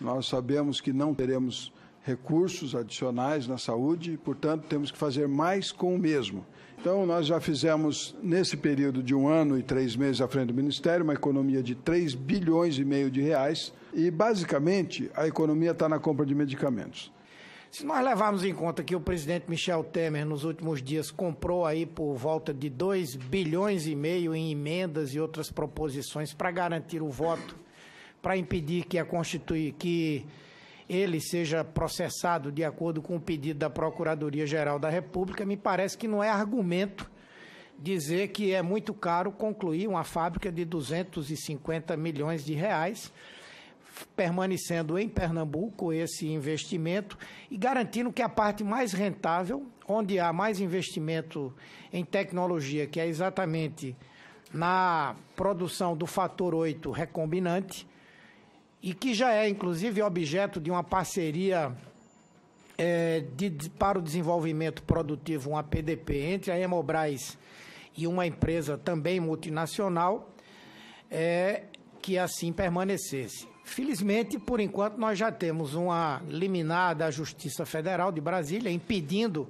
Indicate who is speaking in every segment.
Speaker 1: Nós sabemos que não teremos recursos adicionais na saúde, portanto, temos que fazer mais com o mesmo. Então, nós já fizemos, nesse período de um ano e três meses à frente do Ministério, uma economia de 3 bilhões e meio de reais, e, basicamente, a economia está na compra de medicamentos. Se nós levarmos em conta que o presidente
Speaker 2: Michel Temer, nos últimos dias, comprou aí por volta de 2 bilhões e meio em emendas e outras proposições para garantir o voto para impedir que a Constitui que ele seja processado de acordo com o pedido da Procuradoria-Geral da República, me parece que não é argumento dizer que é muito caro concluir uma fábrica de 250 milhões de reais, permanecendo em Pernambuco esse investimento e garantindo que a parte mais rentável, onde há mais investimento em tecnologia, que é exatamente na produção do fator 8 recombinante, e que já é, inclusive, objeto de uma parceria é, de, de, para o desenvolvimento produtivo, uma PDP, entre a Hemobras e uma empresa também multinacional, é, que assim permanecesse. Felizmente, por enquanto, nós já temos uma liminar da Justiça Federal de Brasília impedindo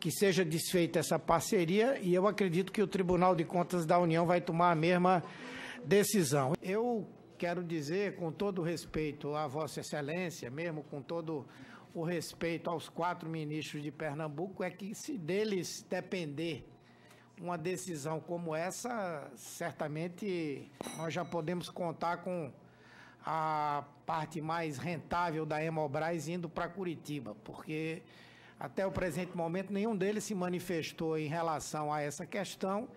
Speaker 2: que seja desfeita essa parceria e eu acredito que o Tribunal de Contas da União vai tomar a mesma decisão. Eu quero dizer, com todo respeito à Vossa Excelência, mesmo com todo o respeito aos quatro ministros de Pernambuco, é que se deles depender uma decisão como essa, certamente nós já podemos contar com a parte mais rentável da Hemobras indo para Curitiba, porque até o presente momento nenhum deles se manifestou em relação a essa questão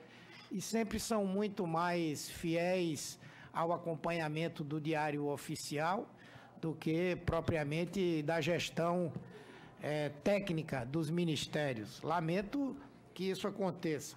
Speaker 2: e sempre são muito mais fiéis ao acompanhamento do diário oficial do que propriamente da gestão é, técnica dos ministérios. Lamento que isso aconteça.